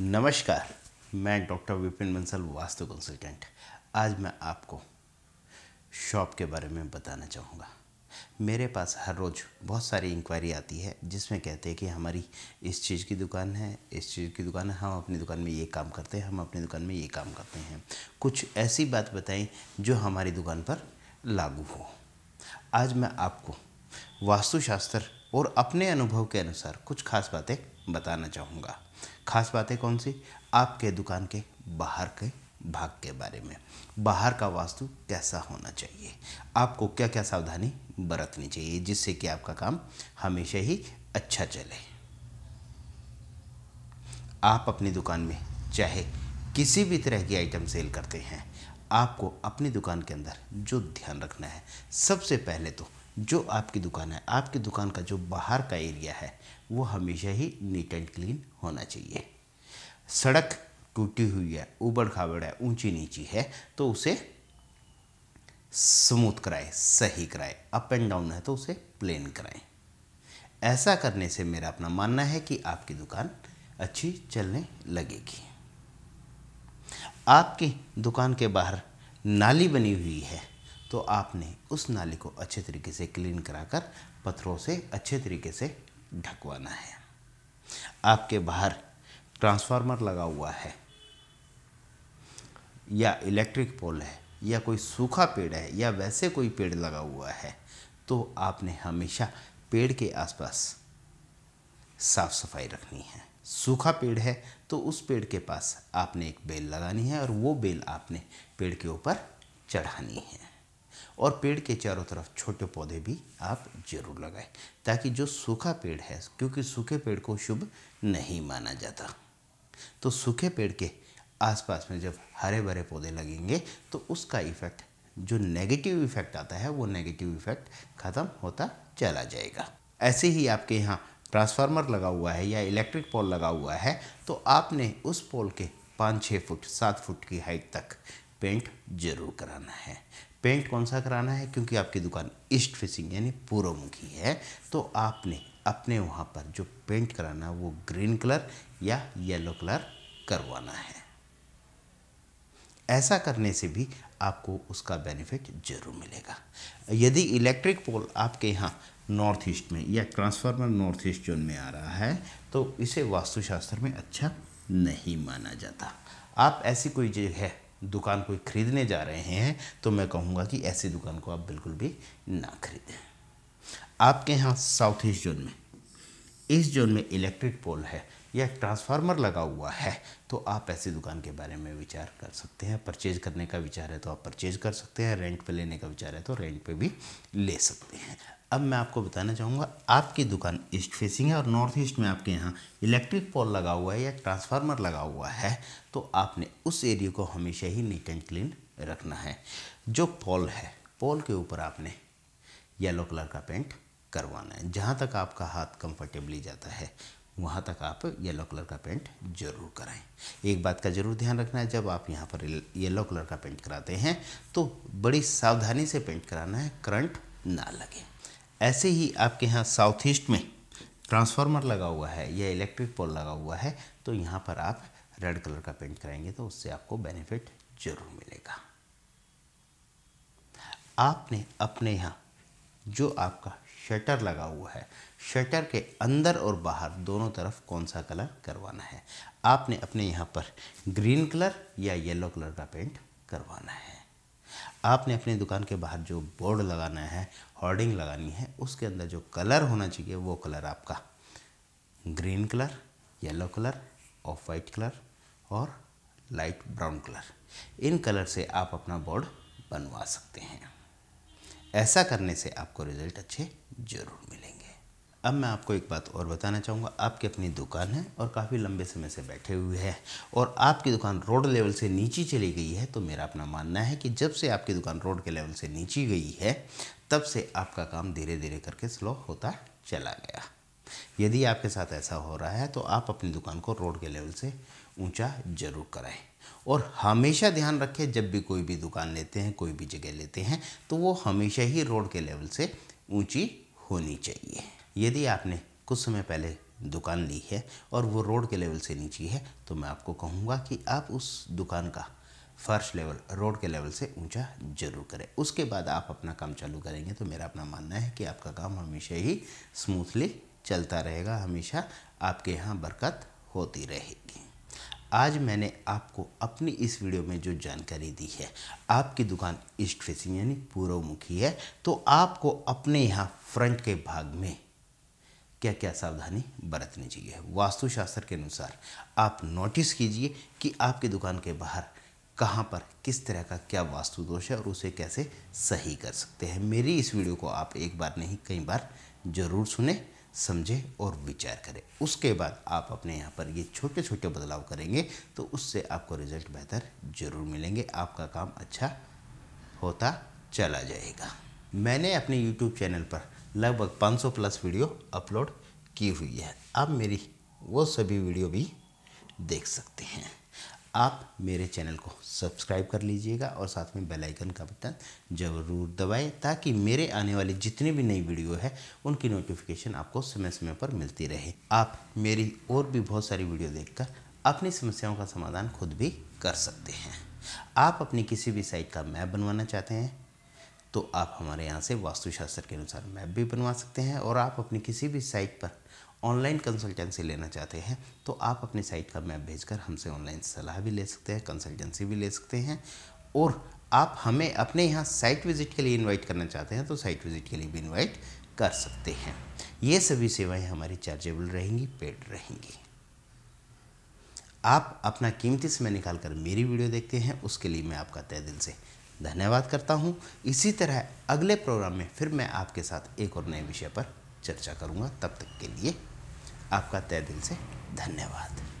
नमस्कार मैं doctor Vipin Bansal vastu consultant आज मैं आपको शॉप के बारे में बताना चाहूँगा मेरे पास हर रोज़ बहुत सारी इंक्वायरी आती है जिसमें कहते हैं कि हमारी इस चीज़ की दुकान है इस चीज़ की दुकान है हम अपनी दुकान में ये काम करते हैं हम अपनी दुकान में ये काम करते हैं कुछ ऐसी बात बताएं जो हमारी दुकान पर लागू हो आज मैं आपको वास्तुशास्त्र और अपने अनुभव के अनुसार कुछ खास बातें बताना चाहूँगा खास बातें कौन सी आपके दुकान के बाहर के भाग के बारे में बाहर का वास्तु कैसा होना चाहिए आपको क्या क्या सावधानी बरतनी चाहिए जिससे कि आपका काम हमेशा ही अच्छा चले आप अपनी दुकान में चाहे किसी भी तरह की आइटम सेल करते हैं आपको अपनी दुकान के अंदर जो ध्यान रखना है सबसे पहले तो जो आपकी दुकान है आपकी दुकान का जो बाहर का एरिया है वो हमेशा ही नीट एंड क्लीन होना चाहिए सड़क टूटी हुई है उबड़ खाबड़ है ऊंची नीची है तो उसे स्मूथ कराए सही कराए अप एंड डाउन है तो उसे प्लेन कराएं ऐसा करने से मेरा अपना मानना है कि आपकी दुकान अच्छी चलने लगेगी आपकी दुकान के बाहर नाली बनी हुई है तो आपने उस नाली को अच्छे तरीके से क्लीन कराकर पत्थरों से अच्छे तरीके से ढकवाना है आपके बाहर ट्रांसफार्मर लगा हुआ है या इलेक्ट्रिक पोल है या कोई सूखा पेड़ है या वैसे कोई पेड़ लगा हुआ है तो आपने हमेशा पेड़ के आसपास साफ सफाई रखनी है सूखा पेड़ है तो उस पेड़ के पास आपने एक बेल लगानी है और वो बेल आपने पेड़ के ऊपर चढ़ानी है और पेड़ के चारों तरफ छोटे पौधे भी आप जरूर लगाएं ताकि जो सूखा पेड़ है क्योंकि सूखे पेड़ को शुभ नहीं माना जाता तो सूखे पेड़ के आसपास में जब हरे भरे पौधे लगेंगे तो उसका इफेक्ट जो नेगेटिव इफेक्ट आता है वो नेगेटिव इफेक्ट ख़त्म होता चला जाएगा ऐसे ही आपके यहाँ ट्रांसफार्मर लगा हुआ है या इलेक्ट्रिक पोल लगा हुआ है तो आपने उस पोल के पाँच छः फुट सात फुट की हाइट तक पेंट जरूर कराना है पेंट कौन सा कराना है क्योंकि आपकी दुकान ईस्ट फेसिंग यानी पूर्वमुखी है तो आपने अपने वहाँ पर जो पेंट कराना है वो ग्रीन कलर या येलो कलर करवाना है ऐसा करने से भी आपको उसका बेनिफिट जरूर मिलेगा यदि इलेक्ट्रिक पोल आपके यहाँ नॉर्थ ईस्ट में या ट्रांसफार्मर नॉर्थ ईस्ट जोन में आ रहा है तो इसे वास्तुशास्त्र में अच्छा नहीं माना जाता आप ऐसी कोई जगह दुकान कोई खरीदने जा रहे हैं तो मैं कहूँगा कि ऐसी दुकान को आप बिल्कुल भी ना खरीदें आपके यहाँ साउथ ईस्ट जोन में इस जोन में इलेक्ट्रिक पोल है या ट्रांसफार्मर लगा हुआ है तो आप ऐसी दुकान के बारे में विचार कर सकते हैं परचेज करने का विचार है तो आप परचेज कर सकते हैं रेंट पे लेने का विचार है तो रेंट पे भी ले सकते हैं अब मैं आपको बताना चाहूँगा आपकी दुकान ईस्ट फेसिंग है और नॉर्थ ईस्ट में आपके यहाँ इलेक्ट्रिक पोल लगा हुआ है या ट्रांसफार्मर लगा हुआ है तो आपने उस एरिया को हमेशा ही नीट एंड क्लीन रखना है जो पोल है पोल के ऊपर आपने येलो कलर का पेंट करवाना है जहाँ तक आपका हाथ कंफर्टेबली जाता है वहाँ तक आप येलो कलर का पेंट जरूर कराएं एक बात का जरूर ध्यान रखना है जब आप यहाँ पर येलो कलर का पेंट कराते हैं तो बड़ी सावधानी से पेंट कराना है करंट ना लगे ऐसे ही आपके यहाँ साउथ ईस्ट में ट्रांसफार्मर लगा हुआ है या इलेक्ट्रिक पोल लगा हुआ है तो यहाँ पर आप रेड कलर का पेंट कराएंगे तो उससे आपको बेनिफिट जरूर मिलेगा आपने अपने यहाँ जो आपका शटर लगा हुआ है शटर के अंदर और बाहर दोनों तरफ कौन सा कलर करवाना है आपने अपने यहाँ पर ग्रीन कलर या येलो कलर का पेंट करवाना है आपने अपनी दुकान के बाहर जो बोर्ड लगाना है होर्डिंग लगानी है उसके अंदर जो कलर होना चाहिए वो कलर आपका green colour yellow colour off white colour और लाइट ब्राउन कलर इन कलर से आप अपना बोर्ड बनवा सकते हैं ऐसा करने से आपको रिजल्ट अच्छे ज़रूर मिलेंगे अब मैं आपको एक बात और बताना चाहूँगा आपकी अपनी दुकान है और काफ़ी लंबे समय से बैठे हुए हैं और आपकी दुकान रोड लेवल से नीचे चली गई है तो मेरा अपना मानना है कि जब से आपकी दुकान रोड के लेवल से नीचे गई है तब से आपका काम धीरे धीरे करके स्लो होता चला गया यदि आपके साथ ऐसा हो रहा है तो आप अपनी दुकान को रोड के लेवल से ऊंचा जरूर कराएं और हमेशा ध्यान रखें जब भी कोई भी दुकान लेते हैं कोई भी जगह लेते हैं तो वो हमेशा ही रोड के लेवल से ऊंची होनी चाहिए यदि आपने कुछ समय पहले दुकान ली है और वो रोड के लेवल से नीचे है तो मैं आपको कहूँगा कि आप उस दुकान का फर्श लेवल रोड के लेवल से ऊंचा जरूर करें उसके बाद आप अपना काम चालू करेंगे तो मेरा अपना मानना है कि आपका काम हमेशा ही स्मूथली चलता रहेगा हमेशा आपके यहाँ बरकत होती रहेगी आज मैंने आपको अपनी इस वीडियो में जो जानकारी दी है आपकी दुकान ईस्ट फेसिंग यानी पूर्वमुखी है तो आपको अपने यहाँ फ्रंट के भाग में क्या क्या सावधानी बरतनी चाहिए वास्तुशास्त्र के अनुसार आप नोटिस कीजिए कि आपकी दुकान के बाहर कहाँ पर किस तरह का क्या वास्तु दोष है और उसे कैसे सही कर सकते हैं मेरी इस वीडियो को आप एक बार नहीं कई बार ज़रूर सुने समझें और विचार करें उसके बाद आप अपने यहाँ पर ये छोटे छोटे बदलाव करेंगे तो उससे आपको रिजल्ट बेहतर ज़रूर मिलेंगे आपका काम अच्छा होता चला जाएगा मैंने अपने यूट्यूब चैनल पर लगभग 500 प्लस वीडियो अपलोड की हुई है आप मेरी वो सभी वीडियो भी देख सकते हैं आप मेरे चैनल को सब्सक्राइब कर लीजिएगा और साथ में बेल आइकन का बटन जरूर दबाएं ताकि मेरे आने वाली जितनी भी नई वीडियो है उनकी नोटिफिकेशन आपको समय समय पर मिलती रहे आप मेरी और भी बहुत सारी वीडियो देखकर अपनी समस्याओं का समाधान खुद भी कर सकते हैं आप अपनी किसी भी साइट का मैप बनवाना चाहते हैं तो आप हमारे यहाँ से वास्तुशास्त्र के अनुसार मैप भी बनवा सकते हैं और आप अपनी किसी भी साइट पर ऑनलाइन कंसल्टेंसी लेना चाहते हैं तो आप अपनी साइट का मैप भेजकर हमसे ऑनलाइन सलाह भी ले सकते हैं कंसल्टेंसी भी ले सकते हैं और आप हमें अपने यहाँ साइट विज़िट के लिए इनवाइट करना चाहते हैं तो साइट विज़िट के लिए भी इनवाइट कर सकते हैं ये सभी सेवाएं हमारी चार्जेबल रहेंगी पेड रहेंगी आप अपना कीमती समय निकाल कर मेरी वीडियो देखते हैं उसके लिए मैं आपका तय दिल से धन्यवाद करता हूँ इसी तरह अगले प्रोग्राम में फिर मैं आपके साथ एक और नए विषय पर चर्चा करूँगा तब तक के लिए आपका तय दिल से धन्यवाद